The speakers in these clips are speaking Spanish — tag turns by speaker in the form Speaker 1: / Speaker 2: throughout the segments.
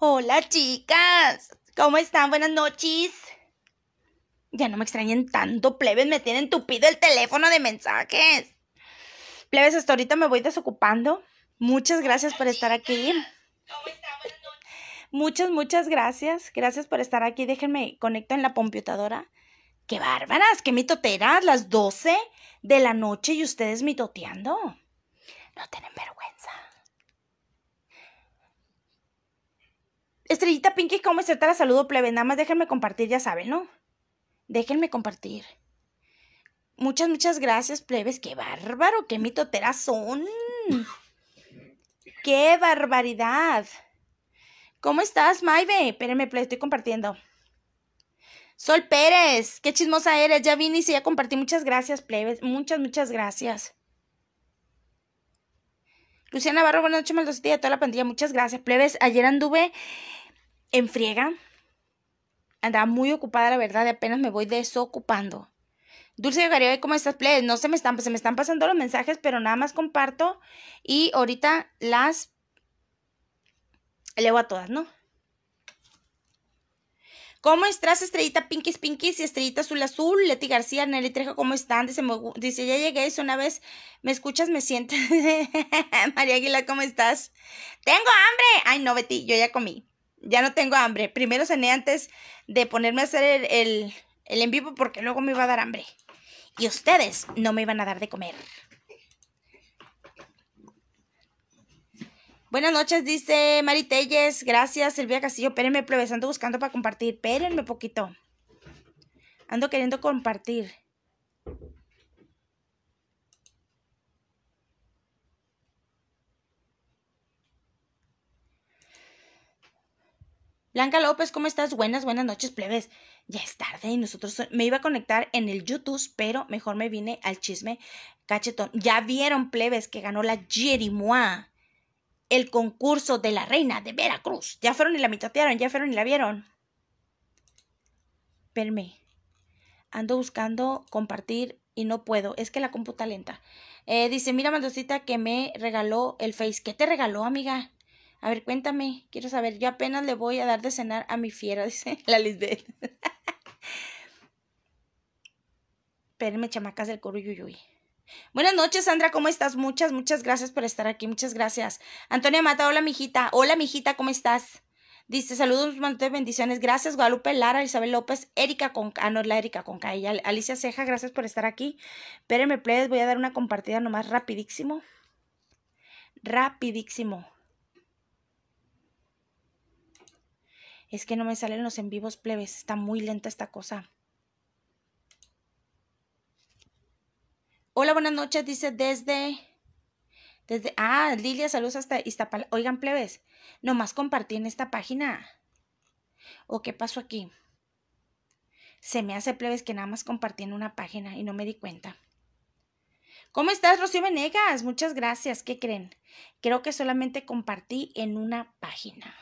Speaker 1: Hola chicas, ¿cómo están? Buenas noches. Ya no me extrañen tanto, plebes, me tienen tupido el teléfono de mensajes. Plebes, hasta ahorita me voy desocupando. Muchas gracias por estar aquí. Muchas, muchas gracias. Gracias por estar aquí. Déjenme conecto en la computadora. ¡Qué bárbaras! ¡Qué mitoteras! Las 12 de la noche y ustedes mitoteando. No tienen vergüenza. Estrellita Pinky, ¿cómo Te la Saludo plebe. Nada más déjenme compartir, ya saben, ¿no? Déjenme compartir. Muchas, muchas gracias, plebes. ¡Qué bárbaro! ¡Qué mitoteras son! ¡Qué barbaridad! ¿Cómo estás, Maive? Espérenme, plebe. estoy compartiendo. Sol Pérez, qué chismosa eres. Ya vine y sí, ya compartí. Muchas gracias, plebes. Muchas, muchas gracias. Luciana Barro buenas noches, maldosita y a toda la pandilla. Muchas gracias, plebes. Ayer anduve Enfriega friega. Andaba muy ocupada, la verdad, apenas me voy desocupando. Dulce de Garibay, ¿cómo estás, No se me están, se me están pasando los mensajes, pero nada más comparto y ahorita las elevo a todas, ¿no? ¿Cómo estás, Estrellita Pinkies Pinkies y Estrellita Azul Azul? Leti García, Nelly Trejo, ¿cómo están? Dice, me, ya llegué, es una vez, ¿me escuchas? ¿Me sientes? María Águila, ¿cómo estás? ¡Tengo hambre! Ay, no, Betty, yo ya comí ya no tengo hambre. Primero cené antes de ponerme a hacer el, el, en vivo porque luego me iba a dar hambre. Y ustedes no me iban a dar de comer. Buenas noches, dice Mari Gracias, Silvia Castillo. Pérenme plebes, ando buscando para compartir. Espérenme poquito. Ando queriendo compartir. Blanca López, ¿cómo estás? Buenas, buenas noches, plebes. Ya es tarde y nosotros eh, me iba a conectar en el YouTube, pero mejor me vine al chisme cachetón. Ya vieron, plebes, que ganó la Jerimoa el concurso de la reina de Veracruz. Ya fueron y la mitotearon, ya fueron y la vieron. Perme, Ando buscando compartir y no puedo. Es que la computa lenta. Eh, dice, mira, Mandosita, que me regaló el Face. ¿Qué te regaló, amiga? A ver, cuéntame, quiero saber, yo apenas le voy a dar de cenar a mi fiera, dice la Lisbeth. Espérenme, chamacas del yuyuy. Buenas noches, Sandra, ¿cómo estás? Muchas, muchas gracias por estar aquí, muchas gracias. Antonia Mata, hola, mijita. Hola, mijita, ¿cómo estás? Dice, saludos, de bendiciones. Gracias, Guadalupe Lara, Isabel López, Erika Conca, ah, no, la Erika Conca, y Alicia Ceja, gracias por estar aquí. Espérenme, please, voy a dar una compartida nomás rapidísimo. Rapidísimo. Es que no me salen los en vivos plebes. Está muy lenta esta cosa. Hola, buenas noches. Dice desde. Desde. Ah, Lilia, saludos hasta Iztapal. Oigan, plebes. Nomás compartí en esta página. ¿O qué pasó aquí? Se me hace plebes que nada más compartí en una página y no me di cuenta. ¿Cómo estás, Rocío Venegas? Muchas gracias. ¿Qué creen? Creo que solamente compartí en una página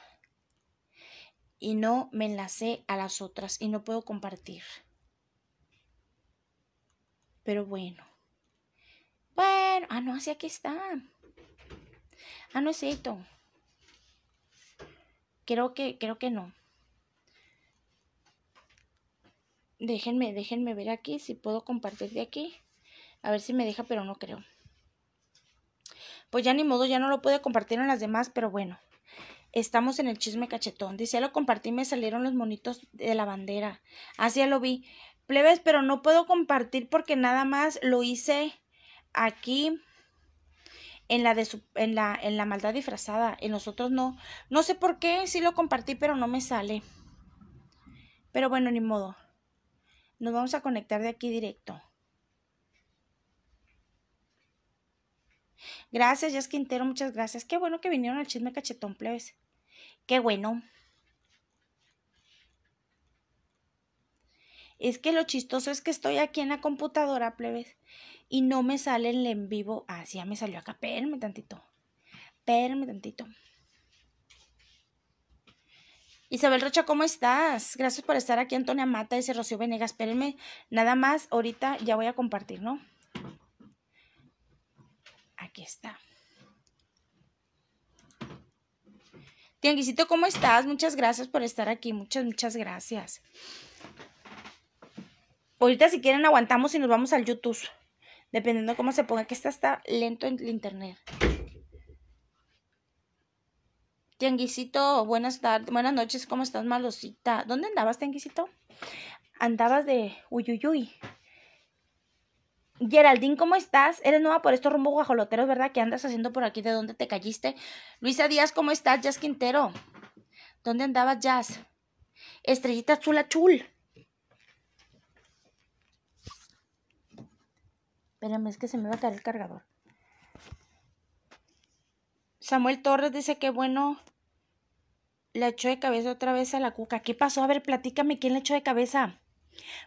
Speaker 1: y no me enlacé a las otras y no puedo compartir. Pero bueno. Bueno, ah, no, así aquí está. Ah, no es esto. Creo que, creo que no. Déjenme, déjenme ver aquí si puedo compartir de aquí. A ver si me deja, pero no creo. Pues ya ni modo, ya no lo puedo compartir en las demás, pero bueno. Estamos en el chisme cachetón. Dice, lo compartí, me salieron los monitos de la bandera. Así ya lo vi. Plebes, pero no puedo compartir porque nada más lo hice aquí en la en la en la maldad disfrazada, en nosotros no. No sé por qué, sí lo compartí, pero no me sale. Pero bueno, ni modo. Nos vamos a conectar de aquí directo. Gracias, Jess Quintero, muchas gracias. Qué bueno que vinieron al chisme cachetón, plebes. Qué bueno. Es que lo chistoso es que estoy aquí en la computadora, plebes, y no me sale el en vivo. Ah, sí, ya me salió acá. Espérenme tantito. Espérenme tantito. Isabel Rocha, ¿cómo estás? Gracias por estar aquí, Antonia Mata, ese Rocío Venegas. Espérenme, nada más, ahorita ya voy a compartir, ¿no? Aquí está. Tianguisito, ¿cómo estás? Muchas gracias por estar aquí. Muchas, muchas gracias. Ahorita si quieren aguantamos y nos vamos al YouTube. Dependiendo cómo se ponga, que está está lento en el internet. Tianguisito, buenas tardes, buenas noches, ¿cómo estás, malosita? ¿Dónde andabas, Tianguisito? Andabas de uyuyuy. Geraldine, ¿cómo estás? Eres nueva por estos rumbo guajoloteros, ¿verdad? ¿Qué andas haciendo por aquí? ¿De dónde te calliste? Luisa Díaz, ¿cómo estás? Jazz Quintero. ¿Dónde andabas, Jazz? Estrellita Chula Chul. Espérame, es que se me va a caer el cargador. Samuel Torres dice que bueno. Le echó de cabeza otra vez a la cuca. ¿Qué pasó? A ver, platícame quién le echó de cabeza.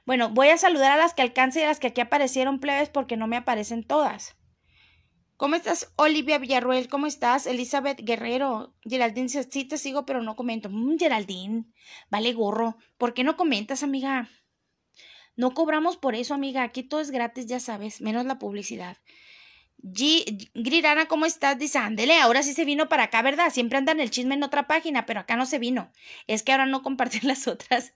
Speaker 1: Bueno, voy a saludar a las que alcance y a las que aquí aparecieron plebes porque no me aparecen todas. ¿Cómo estás, Olivia Villarruel? ¿Cómo estás, Elizabeth Guerrero? Geraldine, sí te sigo, pero no comento. Mm, Geraldine, vale gorro. ¿Por qué no comentas, amiga? No cobramos por eso, amiga. Aquí todo es gratis, ya sabes, menos la publicidad. G Grirana, ¿cómo estás? Dice, ándele, ahora sí se vino para acá, ¿verdad? Siempre andan el chisme en otra página, pero acá no se vino. Es que ahora no comparten las otras.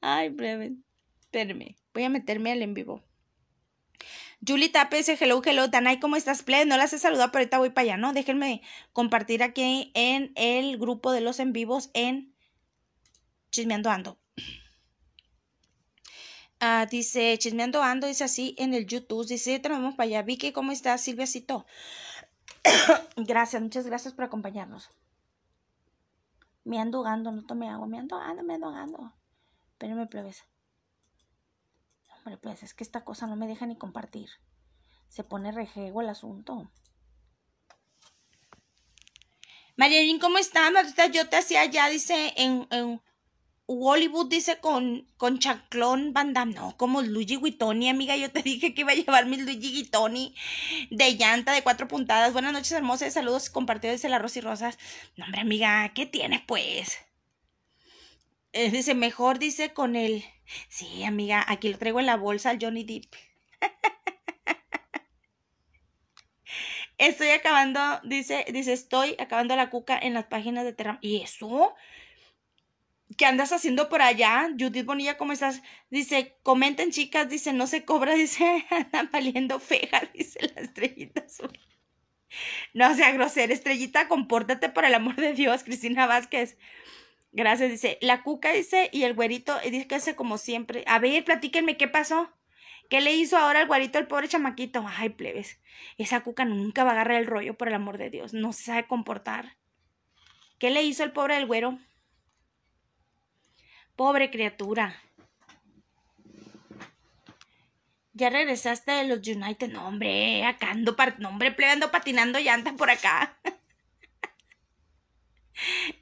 Speaker 1: Ay, breve. Espérame. Voy a meterme al en vivo. Julie dice, hello, hello, Tanay, ¿cómo estás? no las he saludado, pero ahorita voy para allá, ¿no? Déjenme compartir aquí en el grupo de los en vivos en Chismeando Ando. Ah, dice, Chismeando Ando, dice así en el YouTube, dice, te vamos para allá. Vicky, ¿cómo estás? Silviacito. gracias, muchas gracias por acompañarnos. Me ando ando, no tome agua, me ando ando, me ando ando. Espérenme, plebes. Hombre, pues es que esta cosa no me deja ni compartir. Se pone rejego el asunto. Marielín, ¿cómo estás? Yo te hacía ya, dice, en, en Hollywood, dice, con, con chanclón, banda, no, como Luigi Guitoni, amiga, yo te dije que iba a llevar mi Luigi Guitoni de llanta de cuatro puntadas. Buenas noches, hermosas, saludos compartidos, dice la Rosy Rosas. No, hombre, amiga, ¿qué tienes, pues? dice, mejor dice con él. Sí, amiga, aquí lo traigo en la bolsa al Johnny Depp. estoy acabando, dice, dice, estoy acabando la cuca en las páginas de Terra. ¿Y eso? ¿Qué andas haciendo por allá? Judith Bonilla, ¿cómo estás? Dice, comenten, chicas, dice, no se cobra, dice, andan valiendo fejas, dice la estrellita No sea grosera, estrellita, compórtate por el amor de Dios, Cristina Vázquez. Gracias, dice. La cuca dice, y el güerito, dice que hace como siempre. A ver, platíquenme qué pasó. ¿Qué le hizo ahora al güerito, el pobre chamaquito? Ay, plebes. Esa cuca nunca va a agarrar el rollo, por el amor de Dios. No se sabe comportar. ¿Qué le hizo el pobre del güero? Pobre criatura. Ya regresaste de los United. No, hombre, acá ando, no, hombre, plebe, patinando llantas por acá.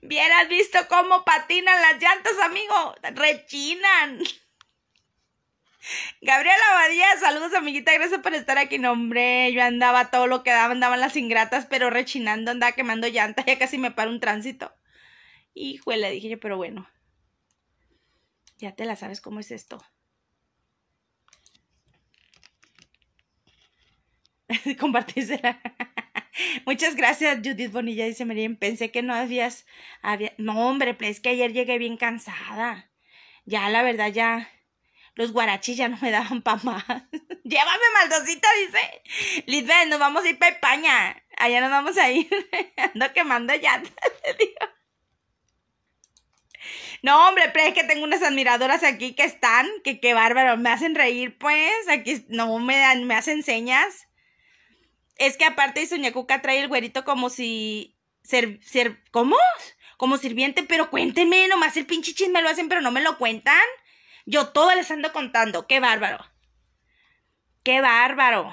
Speaker 1: Vieras visto cómo patinan las llantas, amigo. Rechinan. Gabriela Badía, saludos amiguita, gracias por estar aquí. No, hombre, yo andaba todo lo que daba, andaban las ingratas, pero rechinando, andaba quemando llantas, ya casi me paro un tránsito. Híjole, le dije yo, pero bueno, ya te la sabes cómo es esto. Compartísela. Muchas gracias, Judith Bonilla. Dice Miriam, pensé que no habías, No, hombre, es que ayer llegué bien cansada. Ya, la verdad, ya. Los guarachis ya no me daban para más. Llévame, maldosita, dice. Lisbeth, nos vamos a ir pa' España. Allá nos vamos a ir. Ando quemando ya, No, hombre, pero es que tengo unas admiradoras aquí que están, que qué bárbaro, me hacen reír, pues, aquí no me dan, me hacen señas. Es que aparte Cuca trae el güerito como si. Ser, ser, ¿Cómo? Como sirviente, pero cuéntenme, nomás el pinche chisme lo hacen, pero no me lo cuentan. Yo todo les ando contando, qué bárbaro. Qué bárbaro.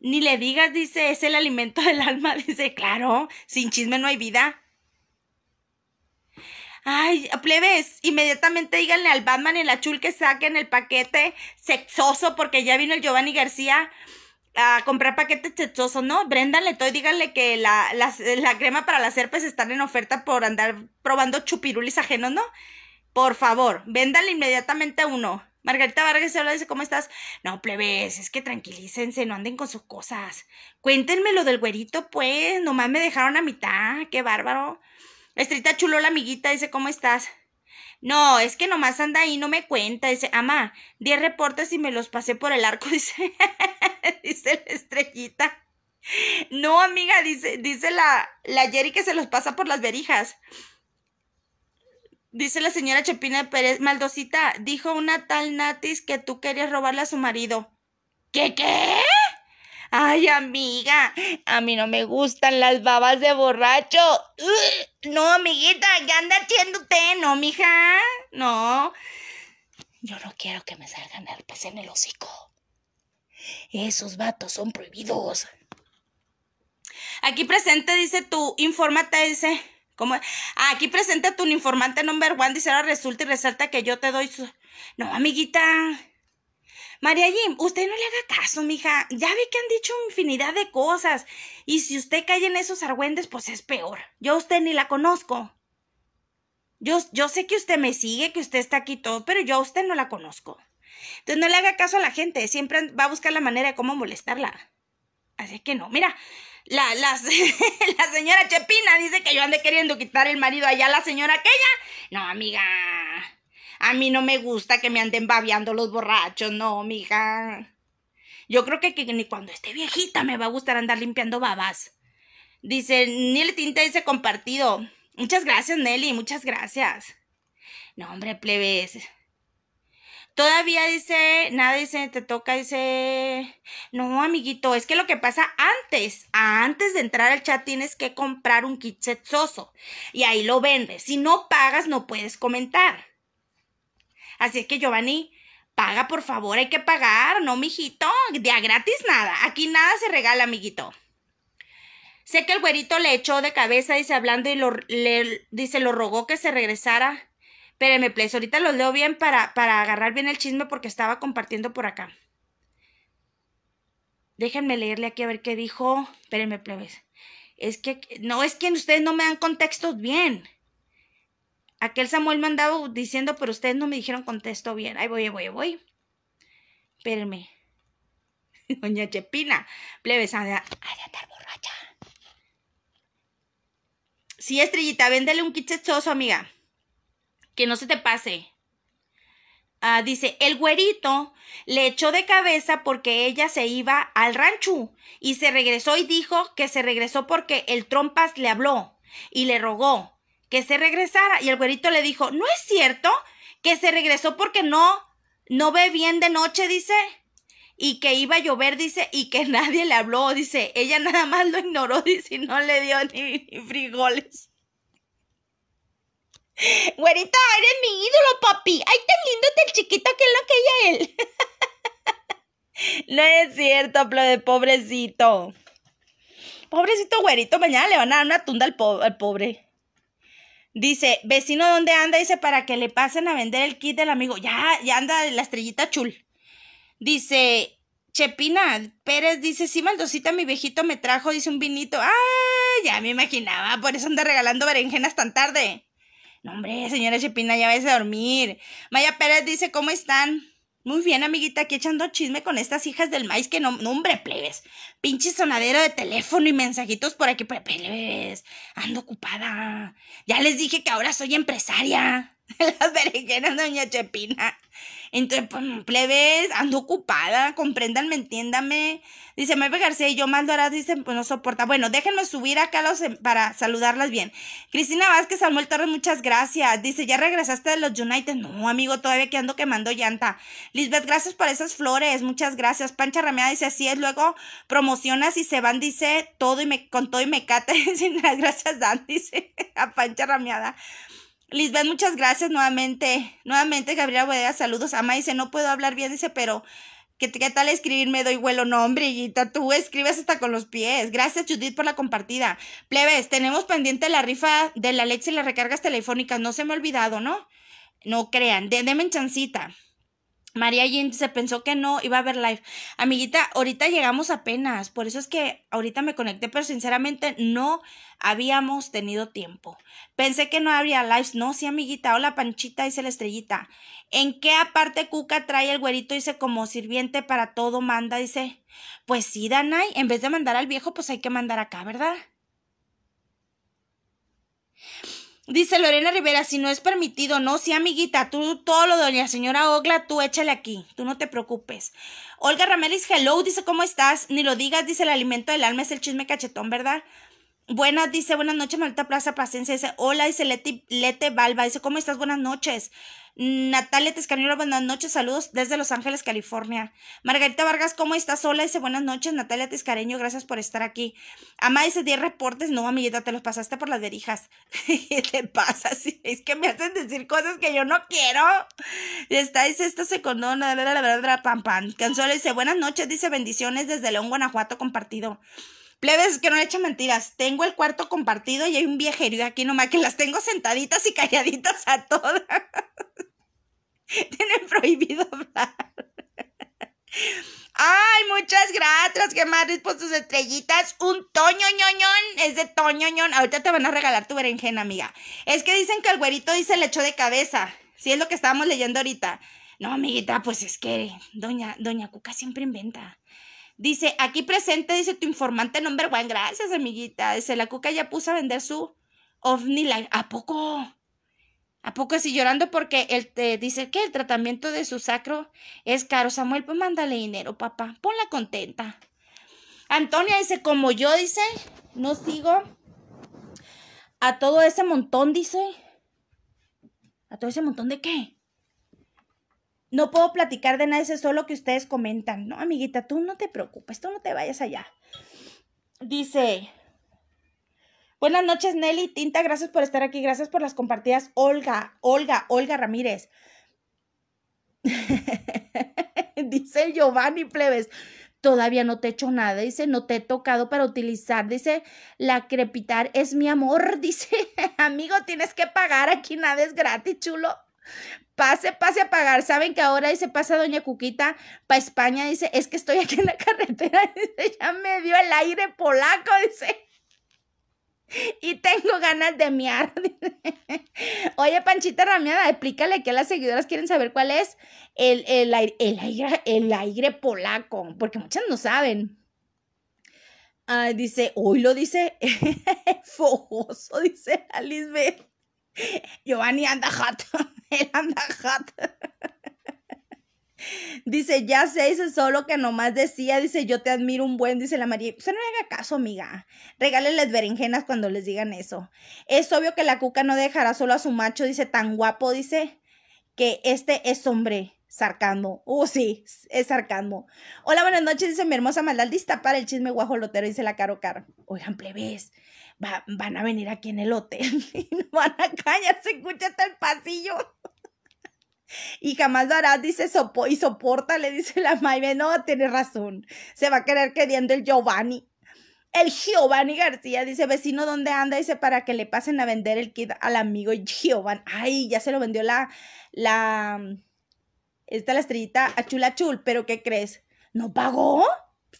Speaker 1: Ni le digas, dice, es el alimento del alma. Dice, claro, sin chisme no hay vida. Ay, plebes, inmediatamente díganle al Batman y la chul que saquen el paquete sexoso porque ya vino el Giovanni García a comprar paquete sexoso, ¿no? todo y díganle que la, crema para las herpes están en oferta por andar probando chupirulis ajenos, ¿no? Por favor, véndale inmediatamente uno. Margarita Vargas se habla dice, ¿cómo estás? No, plebes, es que tranquilícense, no anden con sus cosas. Cuéntenme lo del güerito, pues, nomás me dejaron a mitad, qué bárbaro. Estrita la amiguita, dice, ¿cómo estás? No, es que nomás anda ahí, no me cuenta. Dice, ama, 10 reportes y me los pasé por el arco, dice, dice la estrellita. No, amiga, dice, dice la, la Jerry que se los pasa por las verijas. Dice la señora Chepina Pérez, maldosita, dijo una tal Natis que tú querías robarle a su marido. ¿Qué qué? Ay, amiga, a mí no me gustan las babas de borracho. No, amiguita, ya anda haciéndote, ¿no, mija? No. Yo no quiero que me salgan herpes en el hocico. Esos vatos son prohibidos. Aquí presente dice tu informante, dice. ¿Cómo? aquí presente tu informante number one, dice ahora resulta y resalta que yo te doy su. No, amiguita. María Jim, usted no le haga caso, mija. Ya ve que han dicho infinidad de cosas. Y si usted cae en esos argüendes, pues es peor. Yo a usted ni la conozco. Yo, yo sé que usted me sigue, que usted está aquí todo, pero yo a usted no la conozco. Entonces no le haga caso a la gente. Siempre va a buscar la manera de cómo molestarla. Así que no, mira. La, la, la señora Chepina dice que yo ande queriendo quitar el marido allá a la señora aquella. No, amiga. A mí no me gusta que me anden babeando los borrachos, no, mija. Yo creo que, ni cuando esté viejita me va a gustar andar limpiando babas. Dice, Nelly Tinta dice compartido. Muchas gracias, Nelly, muchas gracias. No, hombre, plebes. Todavía dice, nada dice, te toca, dice, no, amiguito, es que lo que pasa antes, antes de entrar al chat tienes que comprar un kit sexoso y ahí lo vendes. Si no pagas, no puedes comentar. Así es que, Giovanni, paga por favor, hay que pagar, no, mijito, de a gratis nada. Aquí nada se regala, amiguito. Sé que el güerito le echó de cabeza, dice, hablando y le, dice, lo rogó que se regresara. Pero me please, ahorita los leo bien para, para agarrar bien el chisme porque estaba compartiendo por acá. Déjenme leerle aquí a ver qué dijo. Espérenme, plebes. Es que, no, es que ustedes no me dan contextos bien. Aquel Samuel me andaba diciendo, pero ustedes no me dijeron contesto bien. Ahí voy, ahí voy, ahí voy. Espérenme. Doña Chepina, plebes, ha de andar borracha. Sí, Estrellita, véndele un kit amiga. Que no se te pase. Ah, dice, el güerito le echó de cabeza porque ella se iba al rancho y se regresó y dijo que se regresó porque el trompas le habló y le rogó que se regresara. Y el güerito le dijo, ¿no es cierto que se regresó porque no, no ve bien de noche, dice? Y que iba a llover, dice, y que nadie le habló, dice, ella nada más lo ignoró, dice, y no le dio ni, frijoles. Güerito, eres mi ídolo, papi. Ay, tan lindo, tan chiquito que es lo que ella él. no es cierto, de pobrecito. Pobrecito güerito, mañana le van a dar una tunda al, al pobre. Dice, vecino, ¿dónde anda? Dice, para que le pasen a vender el kit del amigo. Ya, ya anda la estrellita chul. Dice, Chepina Pérez dice, sí, Maldosita, mi viejito me trajo, dice un vinito. Ay, Ya me imaginaba, por eso anda regalando berenjenas tan tarde. No, hombre, señora Chepina, ya vais a dormir. Maya Pérez dice, ¿cómo están? Muy bien, amiguita, aquí echando chisme con estas hijas del maíz que no, no hombre, plebes. Pinche sonadero de teléfono y mensajitos por aquí, plebes. Ando ocupada. Ya les dije que ahora soy empresaria. las berenjenas doña Chepina. Entonces, pues, plebes, ando ocupada, comprendanme, entiéndame. Dice, me García y yo, Maldorado, dice, pues no soporta. Bueno, déjenme subir acá los, em, para saludarlas bien. Cristina Vázquez, Samuel Torres, muchas gracias. Dice, ¿ya regresaste de los United? No, amigo, todavía que ando quemando llanta. Lisbeth, gracias por esas flores, muchas gracias. Pancha rameada, dice, así es, luego promocionas y se van, dice, todo y me, con todo y me cata. Dice, gracias, Dan, dice, a Pancha Rameada. Lisbeth, muchas gracias nuevamente. Nuevamente, Gabriela Bodega, saludos. Ama dice, no puedo hablar bien, dice, pero ¿qué, tal escribirme? doy vuelo, no, hombre, tú escribes hasta con los pies. Gracias, Judith, por la compartida. Plebes, tenemos pendiente la rifa de la leche y las recargas telefónicas. No se me ha olvidado, ¿no? No crean, denme chancita. María Jean se pensó que no iba a haber live. Amiguita, ahorita llegamos apenas, por eso es que ahorita me conecté, pero sinceramente no habíamos tenido tiempo. Pensé que no habría lives. No, sí, amiguita. Hola, Panchita, dice la estrellita. ¿En qué aparte Cuca trae el güerito? Dice, como sirviente para todo manda, dice. Pues sí, Danay, en vez de mandar al viejo, pues hay que mandar acá, ¿verdad? Dice Lorena Rivera, si no es permitido, no, sí, amiguita, tú todo lo de doña señora Ogla, tú échale aquí, tú no te preocupes. Olga Ramírez, hello, dice, ¿cómo estás? Ni lo digas, dice, el alimento del alma es el chisme cachetón, ¿verdad? Buenas, dice, buenas noches, Malta Plaza paciencia, dice, hola, dice Leti, Lete Balba, dice, ¿cómo estás? Buenas noches. Natalia Tescanero, buenas noches, saludos desde Los Ángeles, California. Margarita Vargas, ¿cómo estás? Hola, dice, buenas noches, Natalia Tescareño, gracias por estar aquí. Ama, dice, 10 reportes, no, amiguita, te los pasaste por las verijas. ¿Qué te pasa? es que me hacen decir cosas que yo no quiero. Está, dice, esta se verdad la verdad, pam, pam. Canzola dice, buenas noches, dice, bendiciones desde León, Guanajuato, compartido. Plebes, que no le echen mentiras. Tengo el cuarto compartido y hay un y aquí nomás que las tengo sentaditas y calladitas a todas. Tienen prohibido hablar. Ay, muchas gracias, más por sus estrellitas. Un toño ñoñón, es de toño ñoñón. Ahorita te van a regalar tu berenjena, amiga. Es que dicen que el güerito dice le echó de cabeza. Sí, es lo que estábamos leyendo ahorita. No, amiguita, pues es que doña, doña Cuca siempre inventa. Dice, aquí presente, dice tu informante number one. Gracias, amiguita. Dice, la cuca ya puso a vender su ovni line. ¿A poco? ¿A poco así llorando? Porque él te dice que el tratamiento de su sacro es caro. Samuel, pues mándale dinero, papá. Ponla contenta. Antonia dice, como yo, dice, no sigo a todo ese montón, dice. ¿A todo ese montón de qué? no puedo platicar de nada, eso es solo que ustedes comentan. No, amiguita, tú no te preocupes, tú no te vayas allá. Dice, buenas noches Nelly, Tinta, gracias por estar aquí, gracias por las compartidas. Olga, Olga, Olga Ramírez. dice Giovanni Plebes, todavía no te he hecho nada, dice, no te he tocado para utilizar, dice, la crepitar es mi amor, dice, amigo, tienes que pagar, aquí nada es gratis, chulo. Pase, pase a pagar. Saben que ahora dice, pasa Doña Cuquita para España. Dice, es que estoy aquí en la carretera. Dice, ya me dio el aire polaco. Dice, y tengo ganas de miar. Oye, Panchita Rameada, explícale que las seguidoras quieren saber cuál es el, aire, el, aire, el aire polaco, porque muchas no saben. dice, hoy lo dice fojoso, dice Alice Giovanni anda hot. Él anda hot. Dice, ya sé, dice, solo que nomás decía, dice, yo te admiro un buen, dice la María. Usted no le haga caso, amiga. Regálenles berenjenas cuando les digan eso. Es obvio que la cuca no dejará solo a su macho, dice, tan guapo, dice, que este es hombre. sarcando. Uh, sí, es sarcando. Hola, buenas noches, dice mi hermosa maldad para el chisme guajolotero, dice la Caro Caro. Oigan, plebes, van a venir aquí en el hotel y no van a cañarse, se escucha hasta el pasillo. Y jamás lo dice, sopo y soporta, le dice la Maime, no, tiene razón, se va a querer queriendo el Giovanni. El Giovanni García dice, vecino, ¿dónde anda? Dice, para que le pasen a vender el kit al amigo Giovanni. Ay, ya se lo vendió la, la, esta la estrellita a chul pero ¿qué crees? ¿No pagó?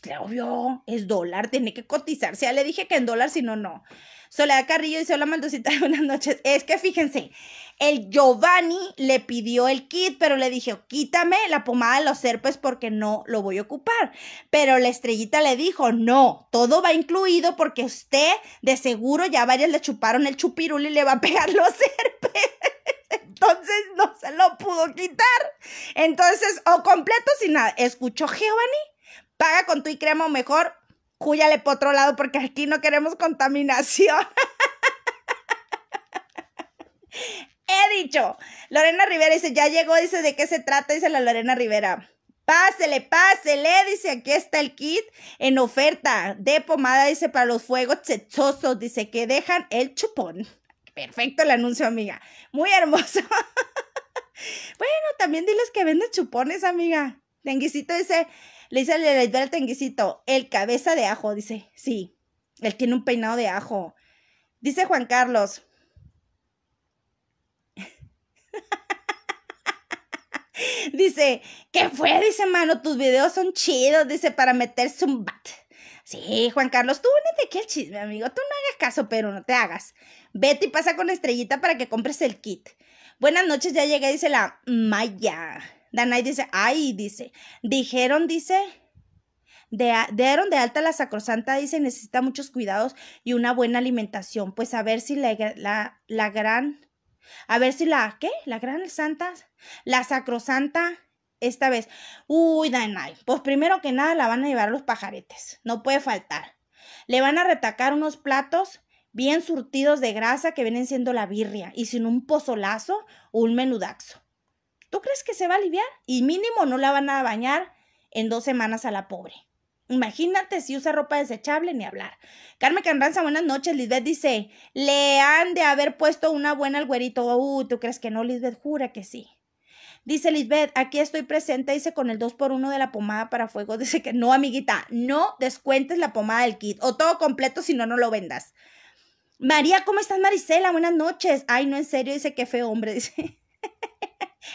Speaker 1: Pues, obvio, es dólar, tiene que cotizar. Ya le dije que en dólar, si no, no. Soledad Carrillo dice, hola de buenas noches. Es que fíjense, el Giovanni le pidió el kit, pero le dije, quítame la pomada de los herpes porque no lo voy a ocupar. Pero la estrellita le dijo, no, todo va incluido porque usted de seguro ya varias le chuparon el chupirul y le va a pegar los herpes. Entonces no se lo pudo quitar. Entonces, o completo sin nada. Escuchó Giovanni Paga con tu y crema o mejor, cúyale por otro lado porque aquí no queremos contaminación. He dicho, Lorena Rivera dice, ya llegó, dice, ¿de qué se trata? Dice la Lorena Rivera. Pásele, pásele, dice, aquí está el kit en oferta de pomada, dice, para los fuegos chechosos, dice, que dejan el chupón. Perfecto el anuncio, amiga. Muy hermoso. bueno, también diles que venden chupones, amiga. Tenguisito, dice, le dice el tenguisito, el cabeza de ajo, dice, sí, él tiene un peinado de ajo. Dice Juan Carlos. dice, ¿qué fue? Dice, mano, tus videos son chidos, dice, para meterse un bat. Sí, Juan Carlos, tú únete aquí al chisme, amigo. Tú no hagas caso, pero no te hagas. Vete y pasa con la estrellita para que compres el kit. Buenas noches, ya llegué, dice la Maya. Danay dice, ay, dice, dijeron, dice, de, dieron de alta la sacrosanta, dice, necesita muchos cuidados y una buena alimentación. Pues a ver si la, gran, a ver si la, ¿qué? La gran santa, la sacrosanta esta vez. Uy, Danay, pues primero que nada la van a llevar los pajaretes, no puede faltar. Le van a retacar unos platos bien surtidos de grasa que vienen siendo la birria y sin un pozolazo un menudaxo. ¿Tú crees que se va a aliviar? Y mínimo no la van a bañar en dos semanas a la pobre. Imagínate si usa ropa desechable ni hablar. Carmen Canranza, buenas noches. Lisbeth dice, le han de haber puesto una buena al güerito. Uy, ¿tú crees que no, Lisbeth? Jura que sí. Dice Lisbeth, aquí estoy presente, dice con el 2x1 de la pomada para fuego. Dice que no, amiguita, no descuentes la pomada del kit o todo completo si no, no lo vendas. María, ¿cómo estás, Marisela? Buenas noches. Ay, no, en serio, dice que feo hombre, dice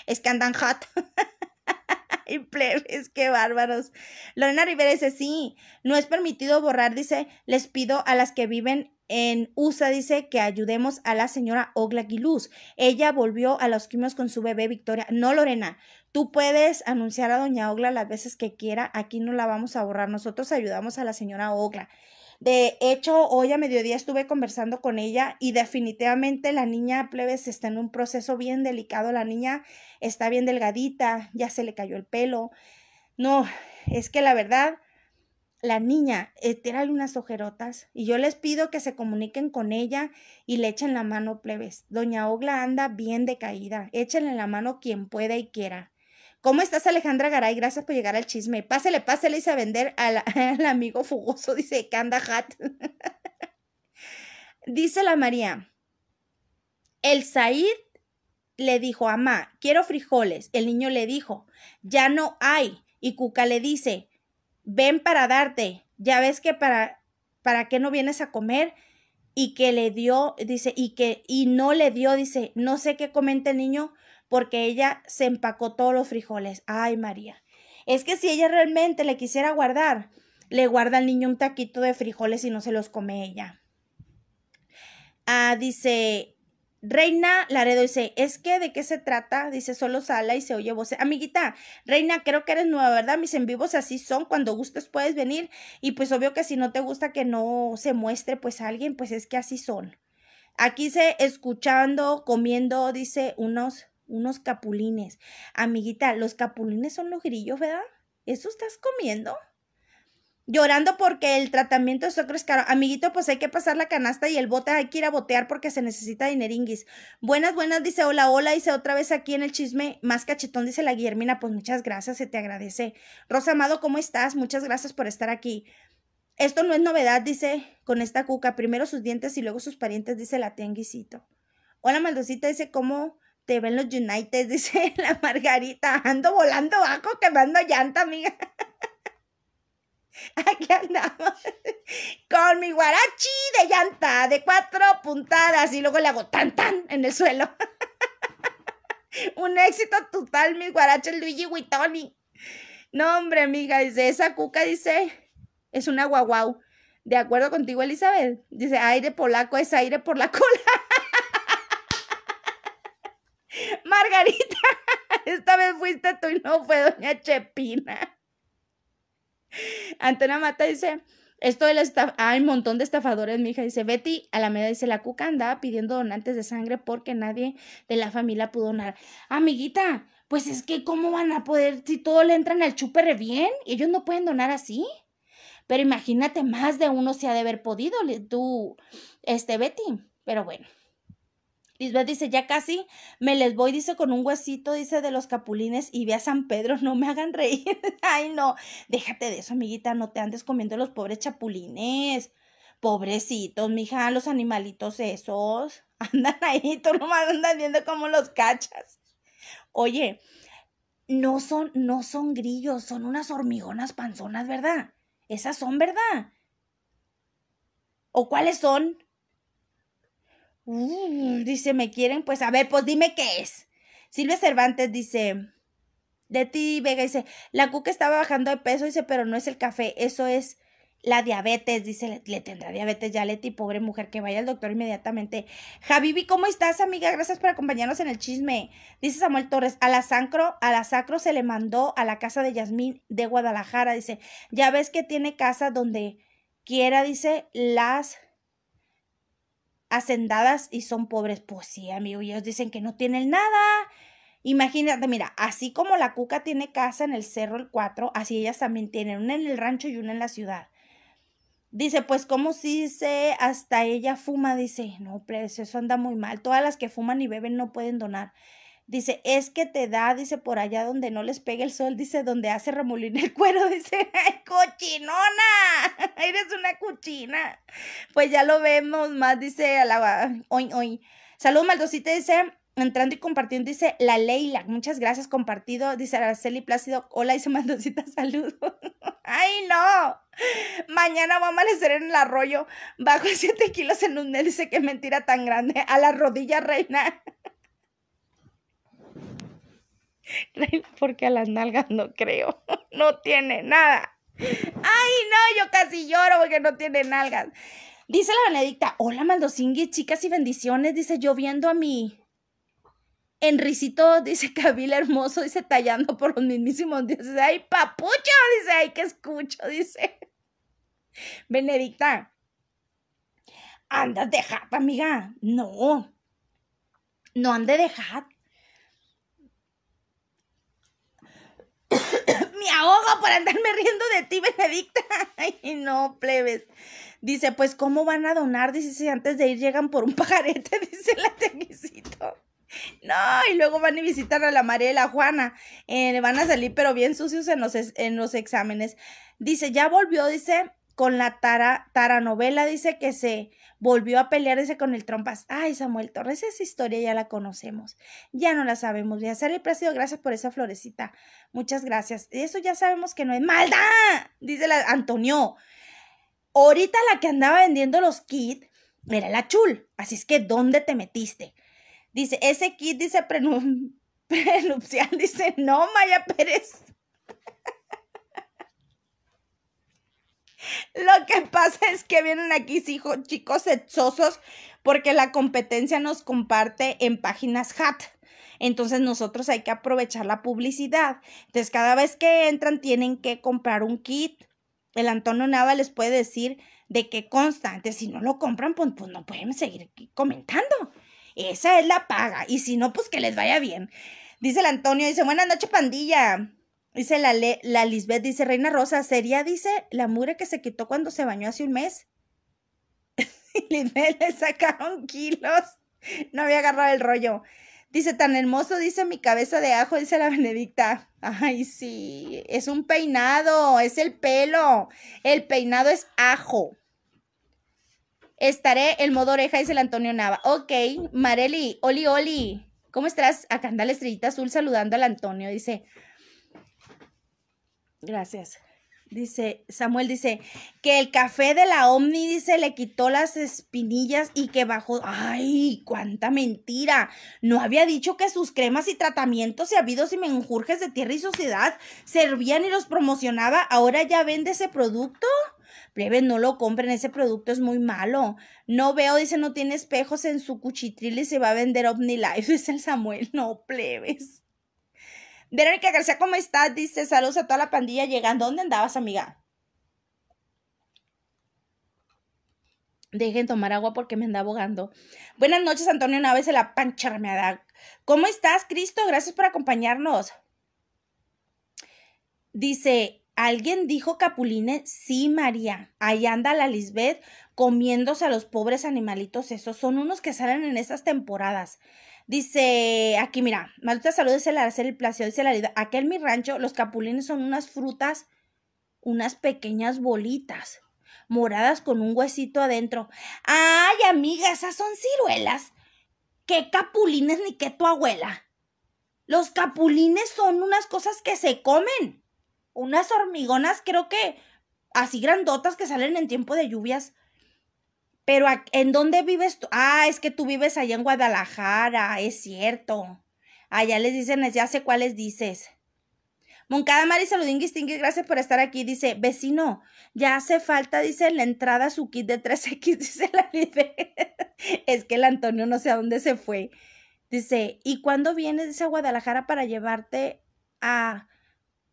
Speaker 1: es que andan hot. y plebes, qué bárbaros. Lorena Rivera dice, sí, no es permitido borrar, dice, les pido a las que viven en USA, dice, que ayudemos a la señora Ogla Guiluz. Ella volvió a los quimios con su bebé Victoria. No, Lorena, tú puedes anunciar a doña Ogla las veces que quiera, aquí no la vamos a borrar, nosotros ayudamos a la señora Ogla. De hecho, hoy a mediodía estuve conversando con ella y definitivamente la niña plebes está en un proceso bien delicado. La niña está bien delgadita, ya se le cayó el pelo. No, es que la verdad, la niña, eh, algunas unas ojerotas y yo les pido que se comuniquen con ella y le echen la mano plebes. Doña Ogla anda bien decaída. Échenle la mano quien pueda y quiera. ¿Cómo estás, Alejandra Garay? Gracias por llegar al chisme. Pásele, pásele, dice a vender al, amigo fugoso, dice Kanda Hat. dice la María. El Said le dijo, mamá, quiero frijoles. El niño le dijo, ya no hay. Y Cuca le dice, ven para darte. Ya ves que para, ¿para qué no vienes a comer? Y que le dio, dice, y que, y no le dio, dice, no sé qué comenta el niño, porque ella se empacó todos los frijoles. Ay, María. Es que si ella realmente le quisiera guardar, le guarda al niño un taquito de frijoles y no se los come ella. Ah, dice, Reina Laredo dice, es que de qué se trata, dice, solo sala y se oye voces. Amiguita, Reina, creo que eres nueva, ¿verdad? Mis en vivos así son, cuando gustes puedes venir y pues obvio que si no te gusta que no se muestre pues alguien, pues es que así son. Aquí se escuchando, comiendo, dice unos unos capulines. Amiguita, los capulines son los grillos, ¿verdad? ¿Eso estás comiendo? Llorando porque el tratamiento es otro es caro. Amiguito, pues hay que pasar la canasta y el bote, hay que ir a botear porque se necesita dineringuis. Buenas, buenas, dice hola, hola, dice otra vez aquí en el chisme, más cachetón, dice la Guillermina, pues muchas gracias, se te agradece. Rosa Amado, ¿cómo estás? Muchas gracias por estar aquí. Esto no es novedad, dice con esta cuca, primero sus dientes y luego sus parientes, dice la tenguisito. Hola, maldosita, dice cómo te ven los United, dice la Margarita, ando volando bajo, quemando llanta, amiga. Aquí andamos con mi guarachi de llanta de cuatro puntadas y luego le hago tan tan en el suelo. Un éxito total, mi guarache Luigi Huitoni. No, hombre, amiga, dice, esa cuca dice, es una guaguau. De acuerdo contigo, Elizabeth. Dice, aire polaco es aire por la cola. Esta vez fuiste tú y no fue doña Chepina. Antena Mata dice, esto del hay un montón de estafadores, mi hija dice, Betty a la media dice, la cuca andaba pidiendo donantes de sangre porque nadie de la familia pudo donar. Amiguita, pues es que cómo van a poder si todo le entran al chupere bien, ellos no pueden donar así. Pero imagínate, más de uno se ha de haber podido, tú, este Betty. Pero bueno, Lisbeth dice, ya casi me les voy, dice, con un huesito, dice, de los capulines y ve a San Pedro, no me hagan reír. Ay, no, déjate de eso, amiguita, no te andes comiendo los pobres chapulines. Pobrecitos, mija, los animalitos esos. Andan ahí, tú nomás andas viendo como los cachas. Oye, no son, no son grillos, son unas hormigonas panzonas, ¿verdad? Esas son, ¿verdad? ¿O cuáles son? Mm, dice, ¿me quieren? Pues a ver, pues dime qué es. Silvia Cervantes dice, de ti, Vega dice, la cuca estaba bajando de peso, dice, pero no es el café, eso es la diabetes, dice, le, tendrá diabetes ya Leti, pobre mujer, que vaya al doctor inmediatamente. Javibi, ¿cómo estás, amiga? Gracias por acompañarnos en el chisme. Dice Samuel Torres, a la Sancro, a la Sacro se le mandó a la casa de Yasmín de Guadalajara, dice, ya ves que tiene casa donde quiera, dice, las hacendadas y son pobres. Pues sí, amigo, ellos dicen que no tienen nada. Imagínate, mira, así como la cuca tiene casa en el Cerro el 4, así ellas también tienen una en el rancho y una en la ciudad. Dice, pues como si se hasta ella fuma, dice, no, pues eso anda muy mal. Todas las que fuman y beben no pueden donar. Dice, es que te da, dice, por allá donde no les pega el sol, dice, donde hace remolino el cuero, dice, ¡ay, cochinona! Eres una cuchina. Pues ya lo vemos más, dice, a la, hoy, hoy. saludos maldosita dice, entrando y compartiendo, dice, la Leila, muchas gracias, compartido, dice Araceli Plácido, hola, dice maldosita saludos. ¡Ay, no! Mañana vamos a amanecer en el arroyo, bajo siete kilos en un dice, qué mentira tan grande, a la rodilla reina. porque a las nalgas no creo, no tiene nada. Ay, no, yo casi lloro porque no tiene nalgas. Dice la Benedicta, hola Maldosingui, chicas y bendiciones, dice yo viendo a mi Enricito dice Cabil hermoso, dice tallando por los mismísimos dioses. Ay, papucho, dice, ay, que escucho, dice. Benedicta, andas de amiga. No, no ande de jata. me ahogo por andarme riendo de ti, Benedicta. Ay, no, plebes. Dice, pues, ¿cómo van a donar? Dice, si antes de ir llegan por un pajarete, dice la tenisito. No, y luego van a visitar a la María la Juana. Eh, van a salir, pero bien sucios en los, en los exámenes. Dice, ya volvió, dice, con la tara, taranovela, dice que se volvió a pelear, dice con el trompas. Ay, Samuel Torres, esa historia ya la conocemos, ya no la sabemos. Ya el precio gracias por esa florecita, muchas gracias. Eso ya sabemos que no es maldad, dice la Antonio. Ahorita la que andaba vendiendo los kits era la chul, así es que ¿dónde te metiste? Dice, ese kit dice prenupcial, dice, no, Maya Pérez. Lo que pasa es que vienen aquí chicos hechosos, porque la competencia nos comparte en páginas hat. Entonces nosotros hay que aprovechar la publicidad. Entonces cada vez que entran tienen que comprar un kit. El Antonio Nava les puede decir de qué consta. Entonces si no lo compran, pues, pues no pueden seguir comentando. Esa es la paga. Y si no, pues que les vaya bien. Dice el Antonio, dice, buenas noches pandilla. Dice la, la Lisbeth, dice Reina Rosa, sería, dice, la mure que se quitó cuando se bañó hace un mes. Lisbeth le sacaron kilos. No había agarrado el rollo. Dice, tan hermoso, dice mi cabeza de ajo, dice la Benedicta. Ay, sí, es un peinado, es el pelo. El peinado es ajo. Estaré el modo oreja, dice el Antonio Nava. Ok, Mareli, Oli, Oli, ¿cómo estás? Acá anda la estrellita azul saludando al Antonio, dice. Gracias. Dice, Samuel dice, que el café de la Omni, dice, le quitó las espinillas y que bajó. ¡Ay, cuánta mentira! No había dicho que sus cremas y tratamientos y habidos y menjurjes de tierra y sociedad servían y los promocionaba. ¿Ahora ya vende ese producto? plebes, no lo compren, ese producto es muy malo. No veo, dice, no tiene espejos en su cuchitril y se va a vender Omni Life, dice el Samuel. No, plebes. Verónica García, ¿cómo estás? Dice, saludos a toda la pandilla llegando. ¿Dónde andabas, amiga? Dejen tomar agua porque me anda abogando. Buenas noches, Antonio Naves de la Pancharmeada. ¿Cómo estás, Cristo? Gracias por acompañarnos. Dice, ¿alguien dijo Capuline? Sí, María. Ahí anda la Lisbeth comiéndose a los pobres animalitos. Esos son unos que salen en estas temporadas. Dice, aquí mira, maldita salud el el placer, dice la Aquel mi rancho, los capulines son unas frutas, unas pequeñas bolitas moradas con un huesito adentro. Ay, amiga, esas son ciruelas. ¿Qué capulines ni qué tu abuela? Los capulines son unas cosas que se comen. Unas hormigonas, creo que así grandotas que salen en tiempo de lluvias. Pero ¿en dónde vives tú? Ah, es que tú vives allá en Guadalajara, es cierto. Allá les dicen, ya sé cuáles dices. Moncada Mari distingue, gracias por estar aquí. Dice, vecino, ya hace falta, dice, la entrada su kit de 3X, dice la Lide. es que el Antonio no sé a dónde se fue. Dice, ¿y cuándo vienes, dice, a Guadalajara para llevarte a...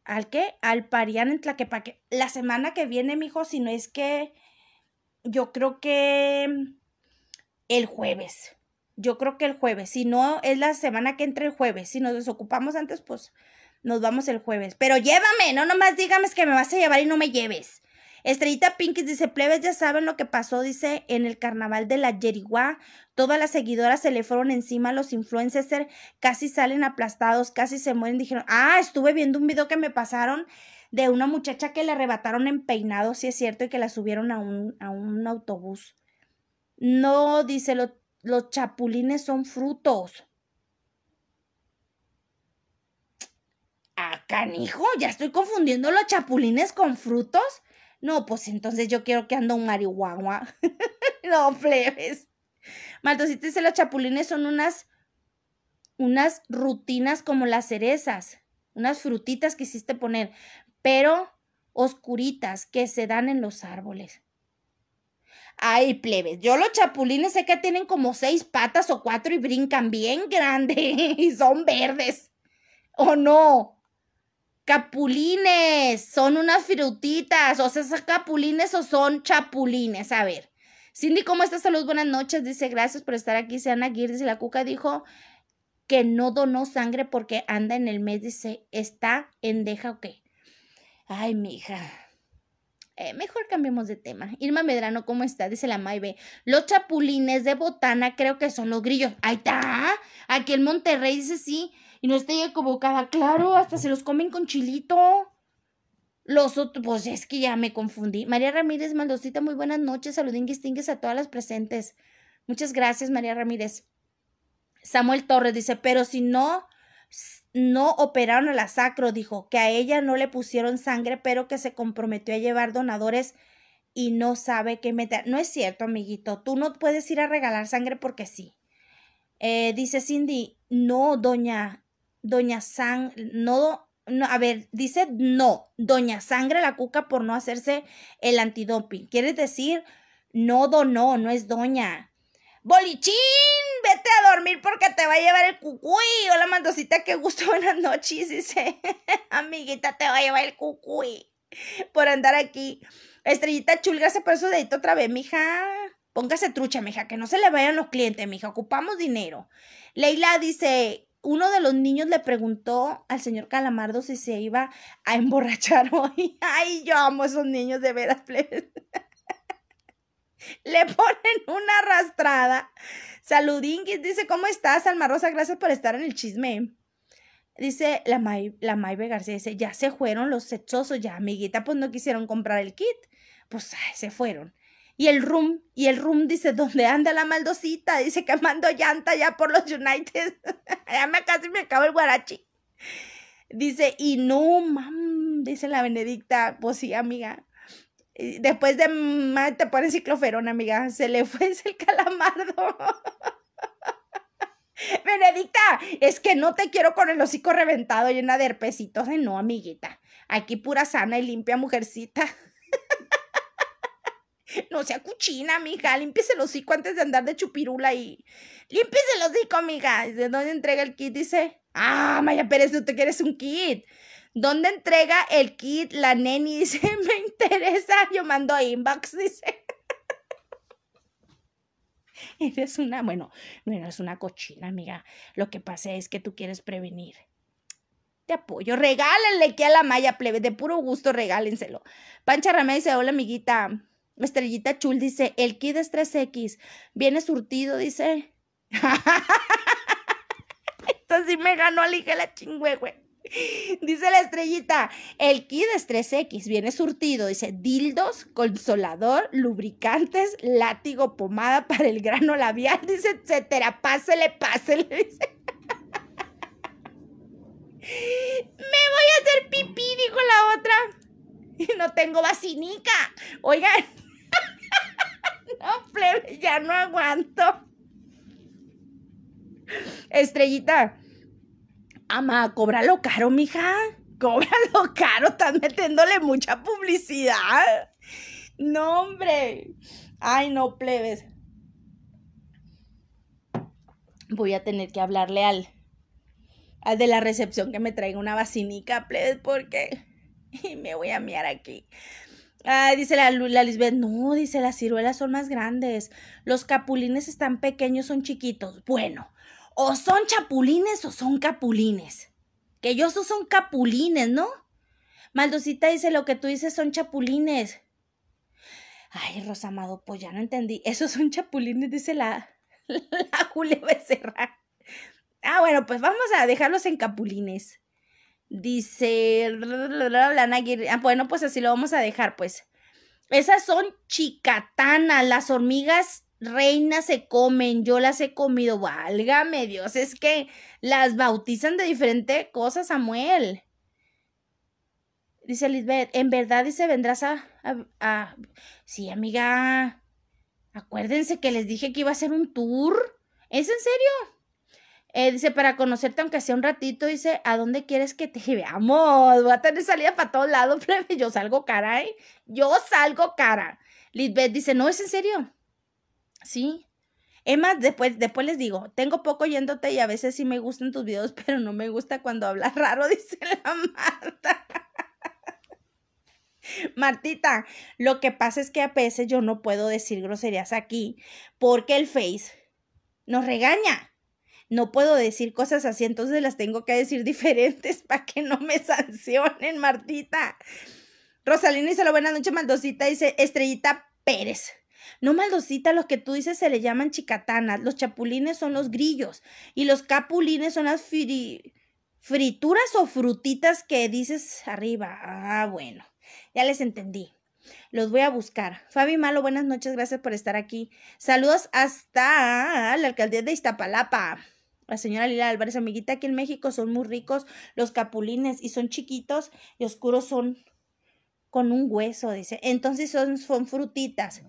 Speaker 1: ¿Al qué? Al Parián en Tlaquepaque. La semana que viene, mijo, si no es que yo creo que mm, el jueves. Yo creo que el jueves. Si no, es la semana que entra el jueves. Si nos desocupamos antes, pues nos vamos el jueves. Pero llévame, no nomás dígame que me vas a llevar y no me lleves. Estrellita Pinkis dice, plebes, ya saben lo que pasó, dice, en el carnaval de la Yeriguá. Todas las seguidoras se le fueron encima, los influencers casi salen aplastados, casi se mueren. Dijeron, ah, estuve viendo un video que me pasaron de una muchacha que le arrebataron en peinado, si es cierto, y que la subieron a un, autobús. No, dice, los chapulines son frutos. a ah, canijo, ya estoy confundiendo los chapulines con frutos. No, pues entonces yo quiero que ando un marihuana. no, plebes. dice, los chapulines son unas, unas rutinas como las cerezas, unas frutitas que hiciste poner pero oscuritas que se dan en los árboles. Ay, plebes, yo los chapulines sé que tienen como seis patas o cuatro y brincan bien grande y son verdes. ¿O no? Capulines, son unas frutitas, o sea, son capulines o son chapulines, a ver. Cindy, ¿cómo estás? Salud, buenas noches. Dice, gracias por estar aquí. sean Girdes y la Cuca dijo que no donó sangre porque anda en el mes. Dice, ¿está en deja o qué? Ay, mija. Eh, mejor cambiemos de tema. Irma Medrano, ¿cómo está? Dice la Maybe. Los chapulines de botana creo que son los grillos. Ahí está. Aquí en Monterrey dice sí. Y no estoy equivocada. Claro, hasta se los comen con chilito. Los otros, pues es que ya me confundí. María Ramírez Maldosita, muy buenas noches. distingues a todas las presentes. Muchas gracias, María Ramírez. Samuel Torres dice, pero si no, no operaron a la sacro, dijo, que a ella no le pusieron sangre, pero que se comprometió a llevar donadores y no sabe qué meter. No es cierto, amiguito, tú no puedes ir a regalar sangre porque sí. Eh, dice Cindy, no, doña, doña Sang, no, no, a ver, dice no, doña Sangre la Cuca por no hacerse el antidoping. Quiere decir, no donó, no es doña. Bolichín, vete a dormir porque te va a llevar el cucuy. Hola, mandosita, qué gusto, buenas noches. Dice, amiguita, te va a llevar el cucuy por andar aquí. Estrellita chulga se por su dedito otra vez, mija. Póngase trucha, mija, que no se le vayan los clientes, mija. Ocupamos dinero. Leila dice, uno de los niños le preguntó al señor Calamardo si se iba a emborrachar hoy. Ay, yo amo a esos niños de veras, Le ponen una arrastrada. Saludín, dice, ¿cómo estás, Alma Rosa? Gracias por estar en el chisme. Dice la, May, la Maybe García, dice, ya se fueron los sexosos, ya, amiguita, pues no quisieron comprar el kit. Pues se fueron. Y el room, y el room dice, ¿dónde anda la maldosita? Dice que mando llanta ya por los United. ya me casi me acabo el guarachi. Dice, y no, mam, dice la Benedicta, pues sí, amiga. Después de te ponen cicloferón, amiga. Se le fue el calamardo. Benedicta, es que no te quiero con el hocico reventado llena de herpesitos. no, amiguita. Aquí pura sana y limpia mujercita. No sea cuchina, amiga. Límpiese el hocico antes de andar de chupirula y. Límpiese el hocico, amiga. ¿De dónde entrega el kit? Dice. Ah, Maya Pérez, tú te quieres un kit. ¿Dónde entrega el kit? La neni dice, me interesa, yo mando a inbox, dice. Eres una, bueno, no es una cochina, amiga. Lo que pasa es que tú quieres prevenir. Te apoyo. Regálenle aquí a la Maya Plebe, de puro gusto, regálenselo. Pancha Ramé dice, hola, amiguita. Estrellita Chul dice, el kit es 3X. Viene surtido, dice. Esto sí me ganó, elige la chingüe, güey. Dice la estrellita, el kit es 3X, viene surtido, dice dildos, consolador, lubricantes, látigo, pomada para el grano labial, dice, etcétera, pásele, pásele, Me voy a hacer pipí, dijo la otra. Y no tengo vacinica. Oigan, no, ya no aguanto. Estrellita, Ama, cóbralo caro, mija. Cóbralo caro, estás metiéndole mucha publicidad. No, hombre. Ay, no, plebes. Voy a tener que hablarle al, al de la recepción que me traiga una vacinica, plebes, porque me voy a miar aquí. Ay, dice la, la Lisbeth, no, dice las ciruelas son más grandes, los capulines están pequeños, son chiquitos. Bueno, o son chapulines o son capulines. Que yo esos son capulines, ¿no? Maldosita dice, lo que tú dices son chapulines. Ay, Rosamado, pues ya no entendí. Esos son chapulines, dice la, la Julia Becerra. Ah, bueno, pues vamos a dejarlos en capulines. Dice Ah, bueno, pues así lo vamos a dejar, pues. Esas son chicatanas, las hormigas reinas se comen, yo las he comido, válgame Dios, es que las bautizan de diferente cosa, Samuel. Dice Lisbeth, en verdad dice, vendrás a, a, Sí, amiga, acuérdense que les dije que iba a hacer un tour. ¿Es en serio? Eh, dice, para conocerte, aunque sea un ratito, dice, ¿a dónde quieres que te veamos? Voy a tener salida para todos lados, plebe. Yo salgo cara, ¿eh? Yo salgo cara. Lisbeth dice, no, es en serio. Sí. Emma. después, después les digo, tengo poco yéndote y a veces sí me gustan tus videos, pero no me gusta cuando hablas raro, dice la Marta. Martita, lo que pasa es que a veces yo no puedo decir groserías aquí porque el Face nos regaña. No puedo decir cosas así, entonces las tengo que decir diferentes para que no me sancionen, Martita. Rosalina dice, buena noche, Maldosita, dice Estrellita Pérez. No maldocita, los que tú dices se le llaman chicatanas, los chapulines son los grillos y los capulines son las frituras o frutitas que dices arriba. Ah, bueno, ya les entendí. Los voy a buscar. Fabi Malo, buenas noches, gracias por estar aquí. Saludos hasta la alcaldía de Iztapalapa. La señora Lila Álvarez, amiguita, aquí en México son muy ricos los capulines y son chiquitos y oscuros son con un hueso, dice. Entonces son, son frutitas.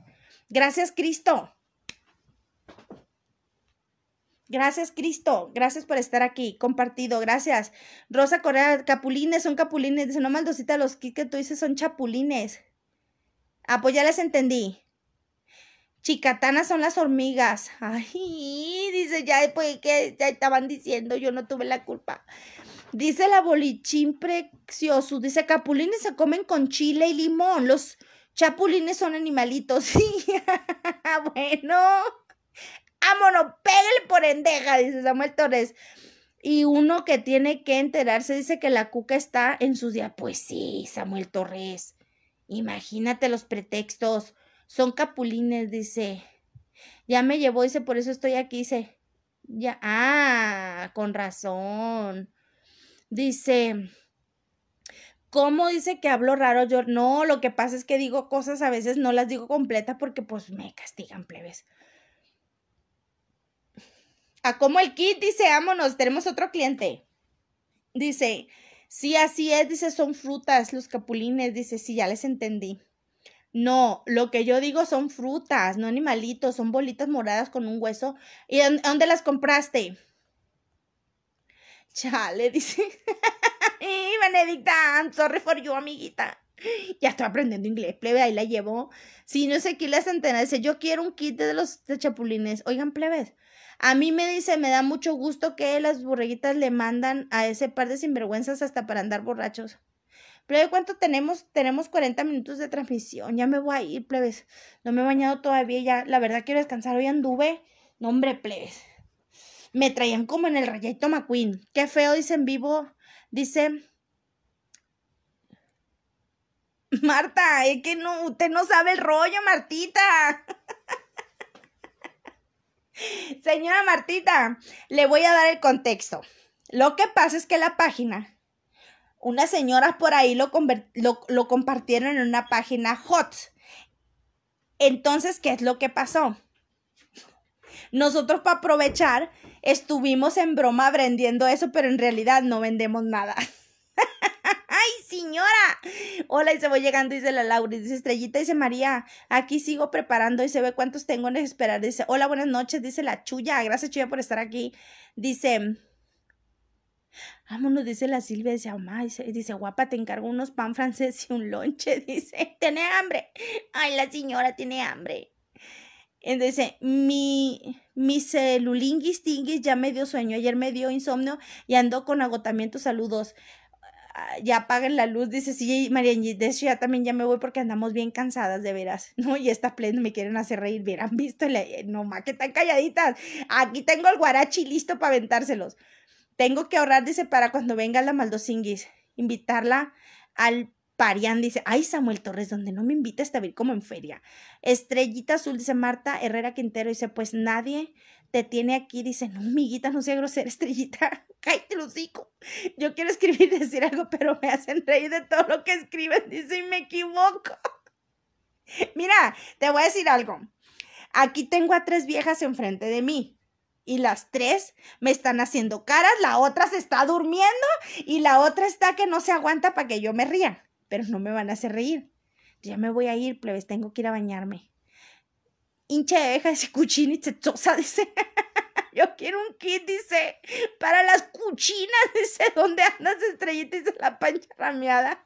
Speaker 1: Gracias, Cristo. Gracias, Cristo. Gracias por estar aquí. Compartido. Gracias. Rosa Correa, capulines, son capulines. Dice, no Maldosita. los que tú dices son chapulines. Ah, pues ya les entendí. Chicatanas son las hormigas. Ay, dice, ya después pues, que ya estaban diciendo, yo no tuve la culpa. Dice la bolichín precioso. Dice, capulines se comen con chile y limón. Los Chapulines son animalitos. Sí. bueno. Ámonos, ah, pégale por endeja, dice Samuel Torres. Y uno que tiene que enterarse dice que la cuca está en sus día, Pues sí, Samuel Torres. Imagínate los pretextos. Son capulines, dice. Ya me llevó, dice, por eso estoy aquí, dice. Ya, ah, con razón. Dice, ¿Cómo dice que hablo raro? Yo no, lo que pasa es que digo cosas a veces no las digo completa porque pues me castigan plebes. A como el kit dice, vámonos, tenemos otro cliente. Dice, sí, así es, dice, son frutas, los capulines, dice, sí, ya les entendí. No, lo que yo digo son frutas, no animalitos, son bolitas moradas con un hueso. ¿Y dónde las compraste? Chale, dice. Y Benedicta, sorry for you, amiguita. Ya estoy aprendiendo inglés, plebe, ahí la llevo. Si no sé qué la centena dice, yo quiero un kit de los de chapulines. Oigan, plebes, a mí me dice, me da mucho gusto que las burreguitas le mandan a ese par de sinvergüenzas hasta para andar borrachos. Plebe, ¿cuánto tenemos? Tenemos 40 minutos de transmisión. Ya me voy a ir, plebes. No me he bañado todavía, ya. La verdad quiero descansar. Hoy anduve. No, hombre, plebes. Me traían como en el rayito McQueen. Qué feo, dice en vivo. Dice, Marta, es que no, usted no sabe el rollo, Martita. Señora Martita, le voy a dar el contexto. Lo que pasa es que la página, unas señoras por ahí lo, lo compartieron en una página hot. Entonces, ¿qué es lo que pasó? Nosotros para aprovechar estuvimos en broma vendiendo eso, pero en realidad no vendemos nada. ¡Ay, señora! Hola, y se voy llegando, dice la Laura, dice Estrellita, dice María, aquí sigo preparando y se ve cuántos tengo en esperar. Dice, hola, buenas noches, dice la Chuya, gracias Chuya por estar aquí. Dice, Vámonos, dice la Silvia, dice, mamá, dice, dice, guapa, te encargo unos pan francés y un lonche, dice, tiene hambre. Ay, la señora tiene hambre. Entonces, mi, mi celulinguis tinguis ya me dio sueño, ayer me dio insomnio y ando con agotamiento, saludos. Ah, ya apaguen la luz, dice, sí, María de hecho ya también ya me voy porque andamos bien cansadas, de veras, ¿no? Y está pleno me quieren hacer reír, hubieran visto, la, no más que tan calladitas, aquí tengo el guarachi listo para aventárselos. Tengo que ahorrar, dice, para cuando venga la maldosinguis invitarla al Parián dice, ay, Samuel Torres, donde no me invita a ver como en feria. Estrellita Azul dice, Marta Herrera Quintero dice, pues nadie te tiene aquí. Dice, no, miguita, no sea grosera, Estrellita, cállate los Yo quiero escribir y decir algo, pero me hacen reír de todo lo que escriben. Dice, y me equivoco. Mira, te voy a decir algo. Aquí tengo a tres viejas enfrente de mí y las tres me están haciendo caras, la otra se está durmiendo y la otra está que no se aguanta para que yo me ría pero no me van a hacer reír. Ya me voy a ir, plebes, tengo que ir a bañarme. Hincha de abeja, dice cuchina y dice. Yo quiero un kit, dice, para las cuchinas, dice, ¿dónde andas, estrellita? Dice la pancha rameada.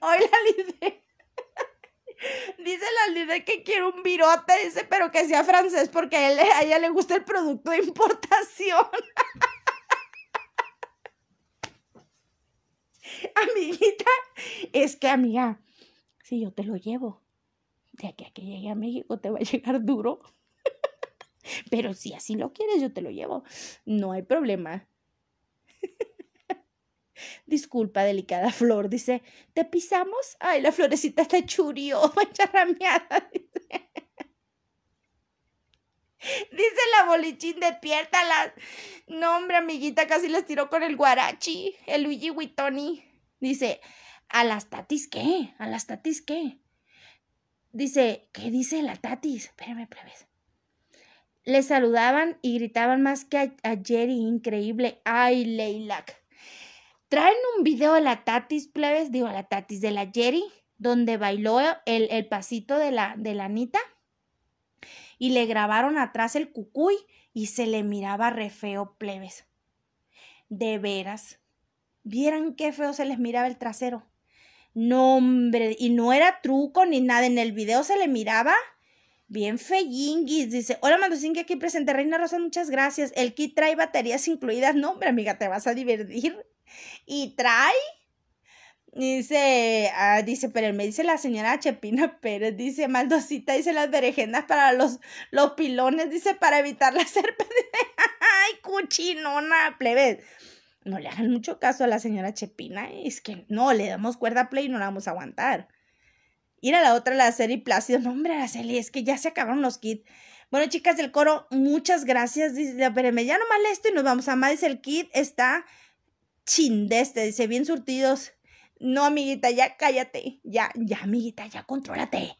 Speaker 1: Hoy la dice. Dice la Lide que quiere un virote, dice, pero que sea francés porque a, ella le gusta el producto de importación. amiguita, es que amiga, si yo te lo llevo, de aquí a que llegue a México te va a llegar duro. Pero si así lo quieres, yo te lo llevo. No hay problema. Disculpa, delicada flor, dice, ¿te pisamos? Ay, la florecita está churio, mancha dice. Dice la bolichín, despiértalas. No, hombre, amiguita, casi las tiró con el guarachi, el Luigi Huitoni. Dice, ¿a las tatis qué? ¿A las tatis qué? Dice, ¿qué dice la tatis? Espérame, plebes Le saludaban y gritaban más que a, Jerry, increíble. Ay, Leilac. Traen un video a la tatis, plebes, digo, la tatis de la Jerry, donde bailó el, el pasito de la, de la Anita y le grabaron atrás el cucuy y se le miraba re feo, plebes. De veras, vieran qué feo se les miraba el trasero. No, hombre, y no era truco ni nada, en el video se le miraba bien feyinguis. Dice, hola Mandocín, que aquí presente, Reina Rosa, muchas gracias. El kit trae baterías incluidas. No, hombre, amiga, te vas a divertir. Y trae Dice, ah, dice, pero me dice la señora Chepina Pérez, dice, maldosita, dice las berenjenas para los, los pilones, dice, para evitar la serpiente. Ay, cuchinona, plebes. No le hagan mucho caso a la señora Chepina, ¿eh? es que no, le damos cuerda a play y no la vamos a aguantar. Ir a la otra, la serie Plácido, no, hombre, serie es que ya se acabaron los kits. Bueno, chicas del coro, muchas gracias. Dice, espérenme, ya mal esto y nos vamos a más. el kit está chindeste, dice, bien surtidos no, amiguita, ya cállate. Ya, ya, amiguita, ya contrólate.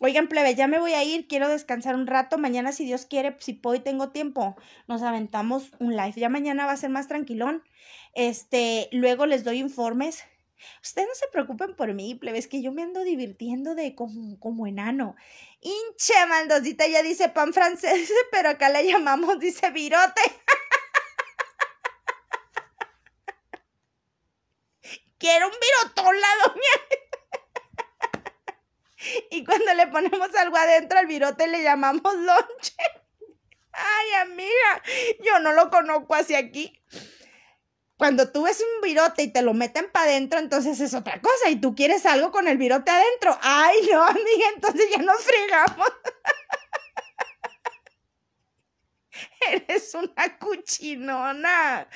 Speaker 1: Oigan, plebe, ya me voy a ir, quiero descansar un rato. Mañana, si Dios quiere, pues, si puedo y tengo tiempo, nos aventamos un live. Ya mañana va a ser más tranquilón. Este, luego les doy informes. Ustedes no se preocupen por mí, plebes, que yo me ando divirtiendo de como, como enano. Hinche, maldosita, ya dice pan francés, pero acá le llamamos, dice virote. Quiero un virotón la doña. y cuando le ponemos algo adentro al virote le llamamos lonche. Ay, amiga, yo no lo conozco hacia aquí. Cuando tú ves un virote y te lo meten para adentro, entonces es otra cosa y tú quieres algo con el virote adentro. Ay, no, amiga, entonces ya nos fregamos. eres una cuchinona.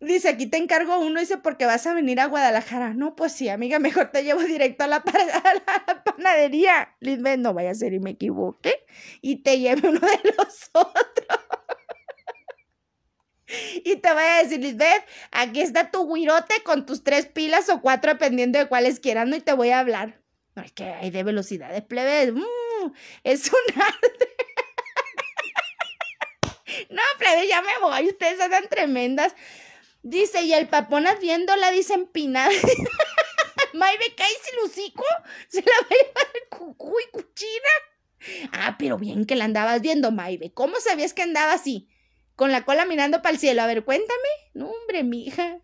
Speaker 1: Dice, aquí te encargo uno, dice, porque vas a venir a Guadalajara. No, pues sí, amiga, mejor te llevo directo a la, panadería. Lisbeth, no vaya a ser y me equivoque y te lleve uno de los otros. Y te voy a decir, Lisbeth, aquí está tu guirote con tus tres pilas o cuatro, dependiendo de cuáles quieran, ¿no? y te voy a hablar. Ay, es que hay de velocidades plebes. Mm, es un arte ya me voy, ustedes andan tremendas. Dice, y el papón La dice empinada. Maybe cae Lucico se la ve el cucú y cuchina. Ah, pero bien que la andabas viendo, Maybe. ¿Cómo sabías que andaba así? Con la cola mirando para el cielo. A ver, cuéntame. No, hombre, hija.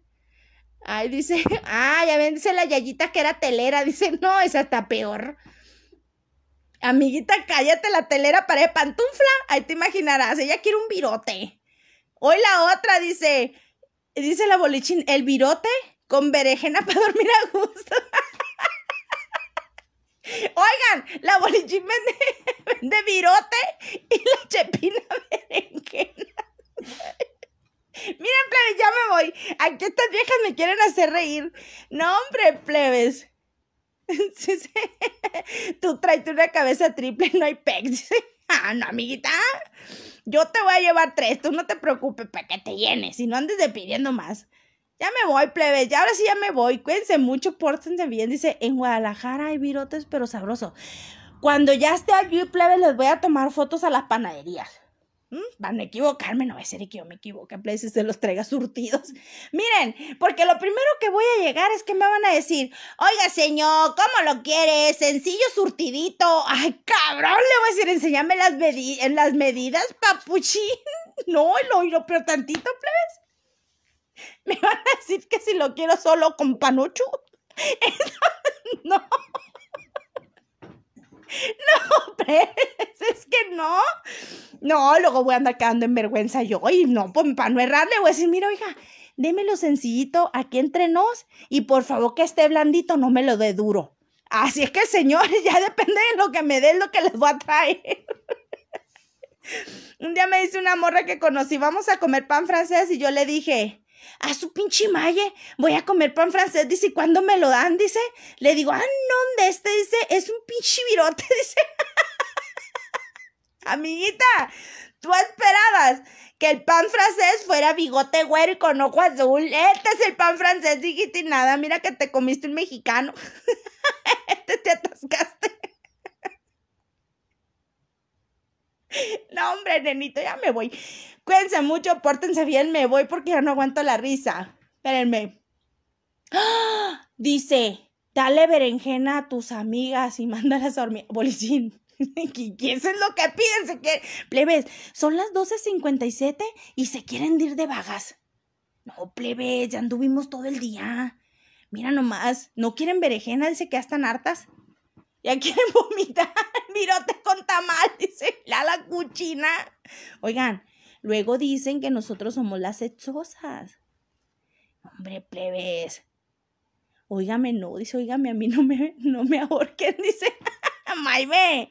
Speaker 1: Ay, dice, ah, ya ven, dice la Yayita que era telera. Dice, no, es hasta peor. Amiguita, cállate la telera para de pantufla. Ahí te imaginarás, ella quiere un virote. Hoy la otra dice, dice la bolichín, el virote con berenjena para dormir a gusto. Oigan, la bolichín vende, vende virote y la chepina berenjena. Miren, plebes, ya me voy. Aquí estas viejas me quieren hacer reír. No, hombre, plebes. Sí, Tú traes una cabeza triple no hay pecs. Ah, no, amiguita. Yo te voy a llevar tres. Tú no te preocupes para que te llenes. Si no andes de pidiendo más. Ya me voy, plebes. Ya ahora sí ya me voy. Cuídense mucho, pórtense bien. Dice, en Guadalajara hay virotes, pero sabroso. Cuando ya esté allí, plebes, les voy a tomar fotos a las panaderías. Mm, van a equivocarme, no va a ser que yo me equivoque, a se los traiga surtidos. Miren, porque lo primero que voy a llegar es que me van a decir, oiga señor, ¿cómo lo quieres? Sencillo, surtidito. Ay, cabrón, le voy a decir, enséñame las, medidas, papuchín. No, lo lo pero tantito, plebes. Me van a decir que si lo quiero solo con panucho. no. No, pues, es que no. No, luego voy a andar quedando en vergüenza yo. Y no, pues, para no errarle, voy a decir, mira, oiga, démelo sencillito aquí entre nos y por favor que esté blandito, no me lo dé duro. Así es que, el señor ya depende de lo que me dé lo que les voy a traer. Un día me dice una morra que conocí, vamos a comer pan francés y yo le dije, a su pinche malle, voy a comer pan francés, dice, ¿y cuándo me lo dan? Dice, le digo, ah, no, este, dice, es un pinche virote, dice. Amiguita, tú esperabas que el pan francés fuera bigote güero y con ojo azul. Este es el pan francés, dijiste, y nada, mira que te comiste un mexicano. este te atascaste. No, hombre, nenito, ya me voy. Cuídense mucho, pórtense bien, me voy porque ya no aguanto la risa. Espérenme. Dice, dale berenjena a tus amigas y mándalas a dormir. Bolicín. ¿qué es lo que piden, se Plebes, son las 12.57 y se quieren ir de vagas. No, plebes, ya anduvimos todo el día. Mira nomás, no quieren berenjena, dice que ya están hartas. Ya quieren vomitar te con tamal, dice la, la cuchina. Oigan, luego dicen que nosotros somos las hechosas. Hombre, plebes. Óigame, no, dice, óigame, a mí no me, no me ahorquen, dice. Maybe,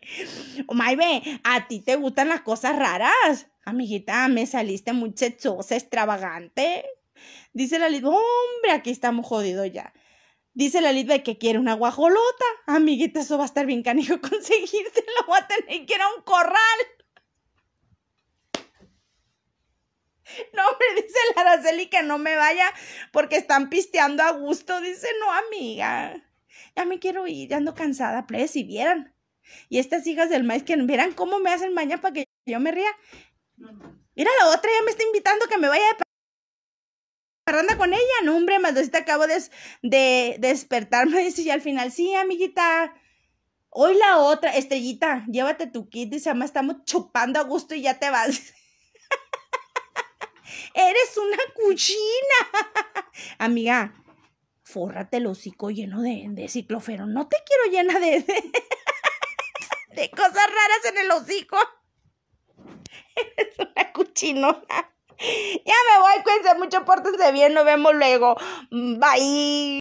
Speaker 1: Maybe, a ti te gustan las cosas raras. Amiguita, me saliste muy sexosa, extravagante. Dice la hombre, aquí estamos jodidos ya. Dice la Lidia que quiere una guajolota. Amiguita, eso va a estar bien canijo conseguirte. Lo voy a tener que ir a un corral. No, me dice la Araceli que no me vaya porque están pisteando a gusto. Dice, no, amiga. Ya me quiero ir, ya ando cansada, ¿Pues si vieran. Y estas hijas del maíz que verán cómo me hacen maña para que yo me ría. Mira la otra, ya me está invitando que me vaya de parranda con ella. No, hombre, Maldosita, acabo de, de despertarme. Dice, y al final, sí, amiguita. Hoy la otra, estrellita, llévate tu kit. Dice, mamá, estamos chupando a gusto y ya te vas. Eres una cuchina. Amiga, fórrate el hocico lleno de, ciclofero. No te quiero llena de, de cosas raras en el hocico. Eres una cuchinona. Ya me voy, cuídense mucho, pórtense bien, nos vemos luego. Bye.